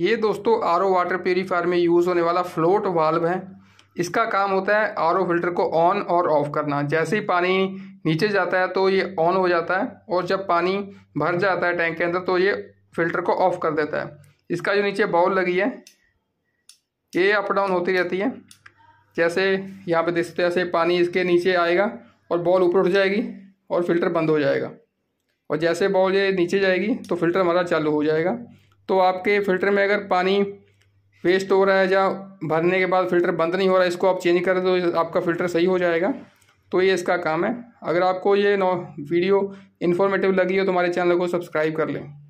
ये दोस्तों R water purifier में यूज़ होने वाला फ्लोट वाल्व है इसका काम होता है आर फिल्टर को ऑन और ऑफ करना जैसे ही पानी नीचे जाता है तो ये ऑन हो जाता है और जब पानी भर जाता है टैंक के अंदर तो ये फिल्टर को ऑफ कर देता है इसका जो नीचे बॉल लगी है ये अप डाउन होती रहती है जैसे यहाँ पे देखते हैं ऐसे पानी इसके नीचे आएगा और बॉल ऊपर उठ जाएगी और फिल्टर बंद हो जाएगा और जैसे बॉल ये नीचे जाएगी तो फिल्टर हमारा चालू हो जाएगा तो आपके फ़िल्टर में अगर पानी वेस्ट हो रहा है या भरने के बाद फ़िल्टर बंद नहीं हो रहा है इसको आप चेंज करें तो आपका फ़िल्टर सही हो जाएगा तो ये इसका काम है अगर आपको ये वीडियो इन्फॉर्मेटिव लगी हो तो हमारे चैनल को सब्सक्राइब कर लें